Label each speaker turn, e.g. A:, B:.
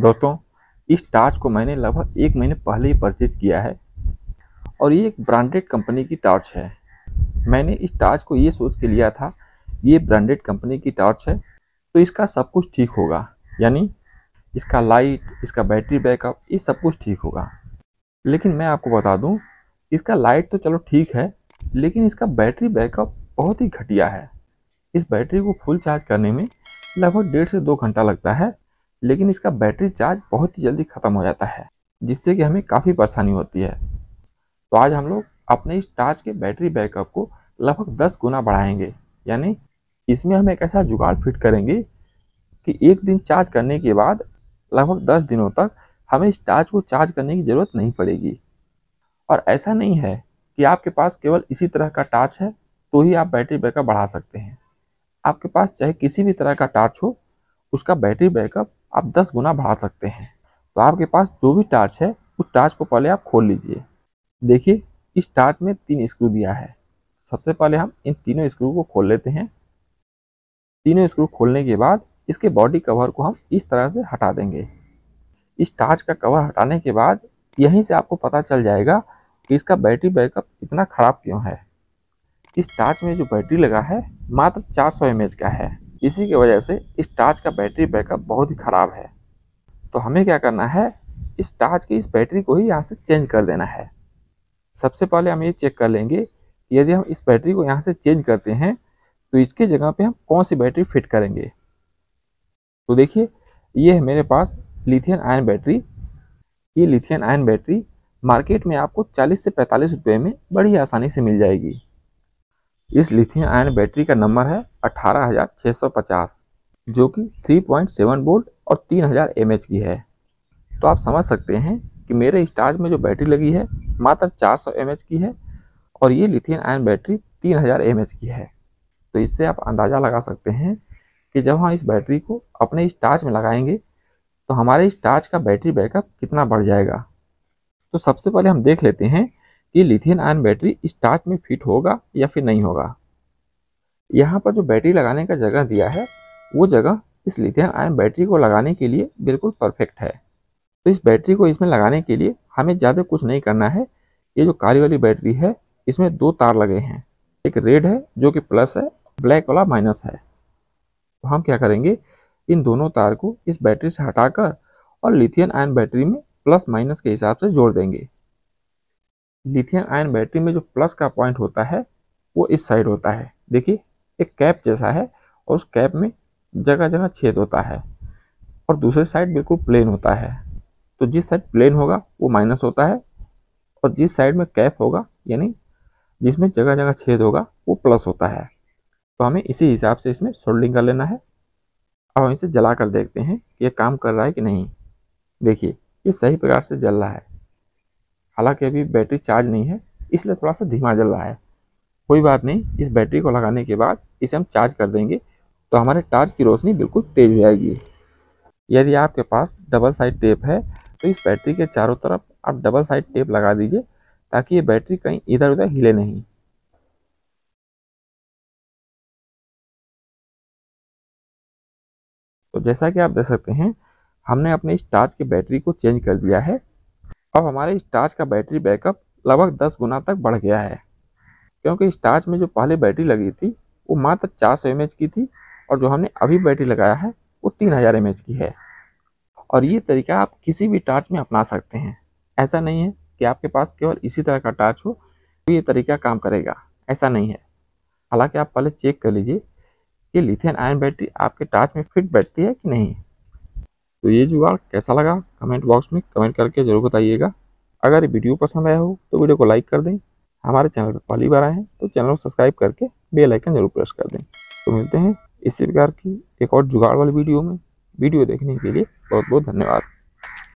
A: दोस्तों इस टार्च को मैंने लगभग एक महीने पहले ही परचेज किया है और ये एक ब्रांडेड कंपनी की टॉर्च है मैंने इस टॉर्च को ये सोच के लिया था ये ब्रांडेड कंपनी की टॉर्च है तो इसका सब कुछ ठीक होगा यानी इसका लाइट इसका बैटरी बैकअप ये सब कुछ ठीक होगा लेकिन मैं आपको बता दूं इसका लाइट तो चलो ठीक है लेकिन इसका बैटरी बैकअप बहुत ही घटिया है इस बैटरी को फुल चार्ज करने में लगभग डेढ़ से दो घंटा लगता है लेकिन इसका बैटरी चार्ज बहुत ही जल्दी ख़त्म हो जाता है जिससे कि हमें काफ़ी परेशानी होती है तो आज हम लोग अपने इस टार्च के बैटरी बैकअप को लगभग दस गुना बढ़ाएंगे यानी इसमें हम एक ऐसा जुगाड़ फिट करेंगे कि एक दिन चार्ज करने के बाद लगभग दस दिनों तक हमें इस टार्च को चार्ज करने की ज़रूरत नहीं पड़ेगी और ऐसा नहीं है कि आपके पास केवल इसी तरह का टार्च है तो ही आप बैटरी बैकअप बढ़ा सकते हैं आपके पास चाहे किसी भी तरह का टार्च हो उसका बैटरी बैकअप आप 10 गुना बढ़ा सकते हैं तो आपके पास जो भी टार्च है उस टार्च को पहले आप खोल लीजिए देखिए इस टार्च में तीन स्क्रू दिया है सबसे पहले हम इन तीनों स्क्रू को खोल लेते हैं तीनों स्क्रू खोलने के बाद इसके बॉडी कवर को हम इस तरह से हटा देंगे इस टार्च का कवर हटाने के बाद यहीं से आपको पता चल जाएगा कि इसका बैटरी बैकअप इतना ख़राब क्यों है इस टार्च में जो बैटरी लगा है मात्र 400 सौ का है इसी की वजह से इस टार्च का बैटरी बैकअप बहुत ही ख़राब है तो हमें क्या करना है इस टार्च की इस बैटरी को ही यहाँ से चेंज कर देना है सबसे पहले हम ये चेक कर लेंगे यदि हम इस बैटरी को यहाँ से चेंज करते हैं तो इसके जगह पे हम कौन सी बैटरी फिट करेंगे तो देखिए ये है मेरे पास लिथियन आयन बैटरी ये लिथियन आयन बैटरी मार्केट में आपको 40 से 45 रुपए में बड़ी आसानी से मिल जाएगी इस लिथियम आयन बैटरी का नंबर है 18650 जो कि 3.7 वोल्ट और 3000 हज़ार की है तो आप समझ सकते हैं कि मेरे स्टार्ज में जो बैटरी लगी है मात्र 400 सौ की है और ये लिथियम आयन बैटरी 3000 हज़ार की है तो इससे आप अंदाज़ा लगा सकते हैं कि जब हम इस बैटरी को अपने स्टार्ज में लगाएंगे तो हमारे स्टार्ज का बैटरी बैकअप कितना बढ़ जाएगा तो सबसे पहले हम देख लेते हैं कि लिथियन आयन बैटरी स्टार्च में फिट होगा या फिर नहीं होगा यहाँ पर जो बैटरी लगाने का जगह दिया है वो जगह इस लिथियन आयन बैटरी को लगाने के लिए बिल्कुल परफेक्ट है तो इस बैटरी को इसमें लगाने के लिए हमें ज़्यादा कुछ नहीं करना है ये जो काली वाली बैटरी है इसमें दो तार लगे हैं एक रेड है जो कि प्लस है ब्लैक वाला माइनस है तो हम क्या करेंगे इन दोनों तार को इस बैटरी से हटाकर और लिथियन आयन बैटरी में प्लस माइनस के हिसाब से जोड़ देंगे लिथियम आयन बैटरी में जो प्लस का पॉइंट होता है वो इस साइड होता है देखिए एक कैप जैसा है और उस कैप में जगह जगह छेद होता है और दूसरी साइड बिल्कुल प्लेन होता है तो जिस साइड प्लेन होगा वो माइनस होता है और जिस साइड में कैप होगा यानी जिसमें जगह जगह छेद होगा वो प्लस होता है तो हमें इसी हिसाब से इसमें सोल्डिंग कर लेना है अब हम इसे जला कर देखते हैं कि ये काम कर रहा है कि नहीं देखिए ये सही प्रकार से जल रहा है हालांकि अभी बैटरी चार्ज नहीं है इसलिए थोड़ा सा धीमा जल रहा है कोई बात नहीं इस बैटरी को लगाने के बाद इसे हम चार्ज कर देंगे तो हमारे टार्च की रोशनी बिल्कुल तेज हो जाएगी यदि आपके पास डबल साइड टेप है तो इस बैटरी के चारों तरफ आप डबल साइड टेप लगा दीजिए ताकि ये बैटरी कहीं इधर उधर हिले नहीं तो जैसा कि आप देख सकते हैं हमने अपने इस टार्च की बैटरी को चेंज कर दिया है अब हमारे स्टार्च का बैटरी बैकअप लगभग दस गुना तक बढ़ गया है क्योंकि स्टार्च में जो पहले बैटरी लगी थी वो मात्र चार सौ एम की थी और जो हमने अभी बैटरी लगाया है वो तीन हज़ार की है और ये तरीका आप किसी भी टार्च में अपना सकते हैं ऐसा नहीं है कि आपके पास केवल इसी तरह का टार्च हो तो ये तरीका काम करेगा ऐसा नहीं है हालांकि आप पहले चेक कर लीजिए कि लिथियन आयन बैटरी आपके टार्च में फिट बैठती है कि नहीं तो ये जुगाड़ कैसा लगा कमेंट बॉक्स में कमेंट करके जरूर बताइएगा अगर वीडियो पसंद आया हो तो वीडियो को लाइक कर दें हमारे चैनल पर पहली बार आए हैं तो चैनल को सब्सक्राइब करके बेल आइकन जरूर प्रेस कर दें तो मिलते हैं इसी प्रकार की एक और जुगाड़ वाली वीडियो में वीडियो देखने के लिए बहुत बहुत धन्यवाद